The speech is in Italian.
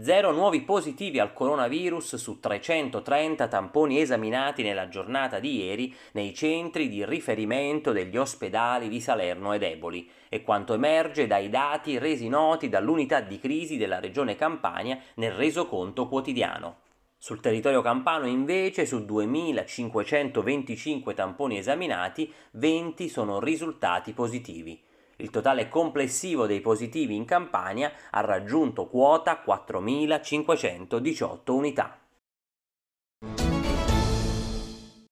Zero nuovi positivi al coronavirus su 330 tamponi esaminati nella giornata di ieri nei centri di riferimento degli ospedali di Salerno e Deboli. E quanto emerge dai dati resi noti dall'unità di crisi della regione Campania nel resoconto quotidiano. Sul territorio campano invece su 2.525 tamponi esaminati 20 sono risultati positivi. Il totale complessivo dei positivi in Campania ha raggiunto quota 4.518 unità.